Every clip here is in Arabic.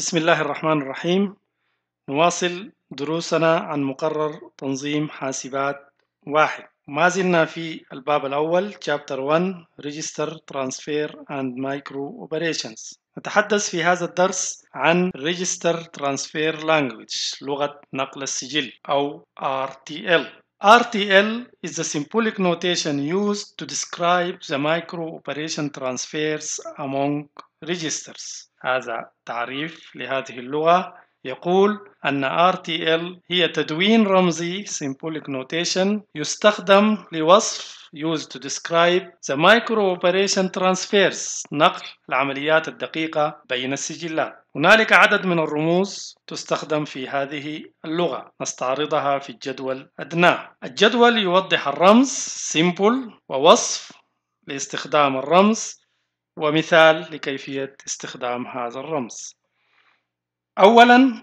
بسم الله الرحمن الرحيم نواصل دروسنا عن مقرر تنظيم حاسبات واحد ما زلنا في الباب الأول Chapter 1 Register Transfer and Micro Operations نتحدث في هذا الدرس عن Register Transfer Language لغة نقل السجل أو RTL RTL is the symbolic notation used to describe the micro operation transfers among registers هذا تعريف لهذه اللغة يقول أن RTL هي تدوين رمزي symbolic notation يستخدم لوصف used to describe the micro operation transfers نقل العمليات الدقيقة بين السجلات هنالك عدد من الرموز تستخدم في هذه اللغة نستعرضها في الجدول أدنى الجدول يوضح الرمز simple ووصف لاستخدام الرمز ومثال لكيفية استخدام هذا الرمز أولا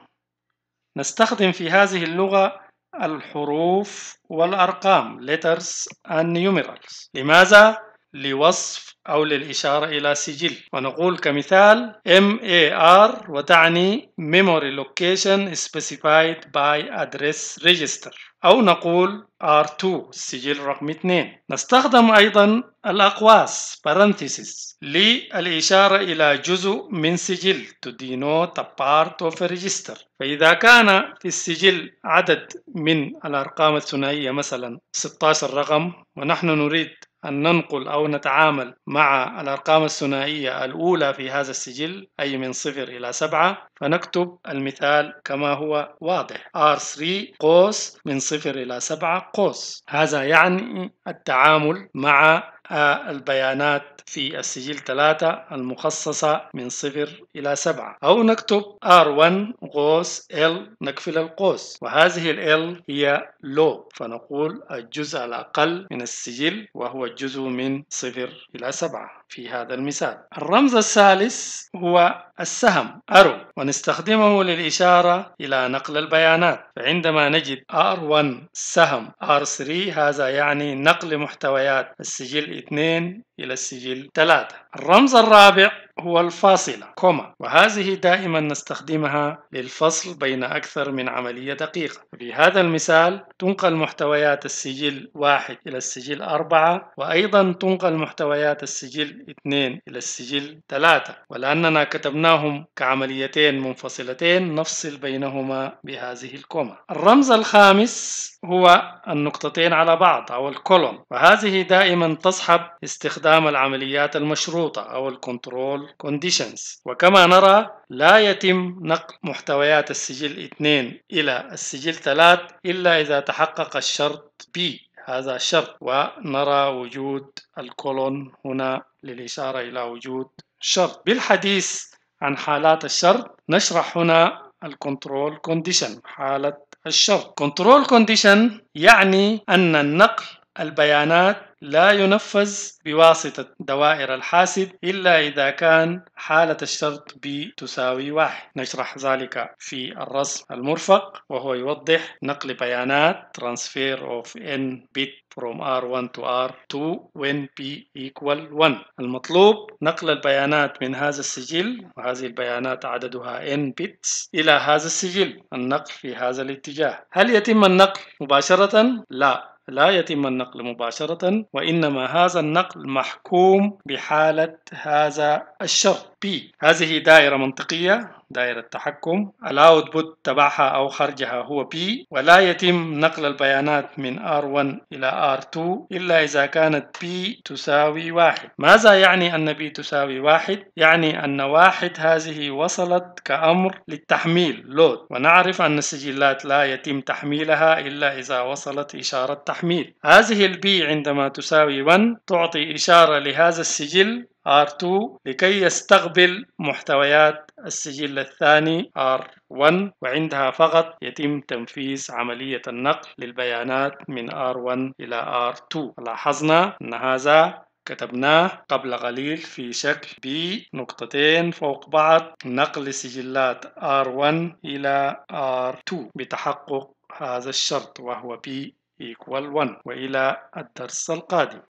نستخدم في هذه اللغة الحروف والأرقام letters and numerals لماذا؟ لوصف أو للإشارة إلى سجل ونقول كمثال MAR وتعني Memory Location Specified by Address Register أو نقول R2 السجل رقم 2 نستخدم أيضا الأقواس Parenthesis للإشارة إلى جزء من سجل to denote a part of a register فإذا كان في السجل عدد من الأرقام الثنائية مثلا 16 رقم ونحن نريد أن ننقل أو نتعامل مع الأرقام الثنائية الأولى في هذا السجل أي من صفر إلى سبعة فنكتب المثال كما هو واضح R3 قوس من صفر إلى سبعة قوس هذا يعني التعامل مع آه، البيانات في السجل 3 المخصصة من صغر إلى 7 أو نكتب R1 قوس L نكفل القوس وهذه ال L هي لو فنقول الجزء الأقل من السجل وهو الجزء من صغر إلى 7 في هذا المثال الرمز الثالث هو السهم أرو ونستخدمه للإشارة إلى نقل البيانات فعندما نجد R1 سهم R3 هذا يعني نقل محتويات السجل 2 إلى السجل 3 الرمز الرابع هو الفاصلة كوما وهذه دائما نستخدمها للفصل بين أكثر من عملية دقيقة في هذا المثال تنقل محتويات السجل 1 إلى السجل 4 وأيضا تنقل محتويات السجل 2 إلى السجل 3 ولأننا كتبناهم كعمليتين منفصلتين نفصل بينهما بهذه الكوما الرمز الخامس هو النقطتين على بعض أو الكولوم وهذه دائما تصحب استخدام العمليات المشروطة أو الكنترول conditions وكما نرى لا يتم نقل محتويات السجل 2 إلى السجل 3 إلا إذا تحقق الشرط B هذا الشرط ونرى وجود الكولون هنا للإشارة إلى وجود شرط بالحديث عن حالات الشرط نشرح هنا الكنترول كونديشن حالة الشرط كنترول كونديشن يعني أن النقل البيانات لا ينفذ بواسطة دوائر الحاسب إلا إذا كان حالة الشرط B تساوي واحد نشرح ذلك في الرسم المرفق وهو يوضح نقل بيانات transfer of n bit from R1 to R2 when P equal 1 المطلوب نقل البيانات من هذا السجل وهذه البيانات عددها n bits إلى هذا السجل النقل في هذا الاتجاه هل يتم النقل مباشرة؟ لا لا يتم النقل مباشرة وإنما هذا النقل محكوم بحالة هذا الشرط P هذه دائرة منطقية دائرة تحكم الاوتبوت تبعها او خرجها هو P ولا يتم نقل البيانات من R1 الى R2 الا اذا كانت P تساوي واحد ماذا يعني ان P تساوي واحد؟ يعني ان واحد هذه وصلت كأمر للتحميل لود ونعرف ان السجلات لا يتم تحميلها الا اذا وصلت اشارة تحميل هذه البي عندما تساوي 1 تعطي اشارة لهذا السجل R2 لكي يستقبل محتويات السجل الثاني R1 وعندها فقط يتم تنفيذ عملية النقل للبيانات من R1 إلى R2 لاحظنا أن هذا كتبناه قبل قليل في شكل B نقطتين فوق بعض نقل سجلات R1 إلى R2 بتحقق هذا الشرط وهو B equal 1 وإلى الدرس القادم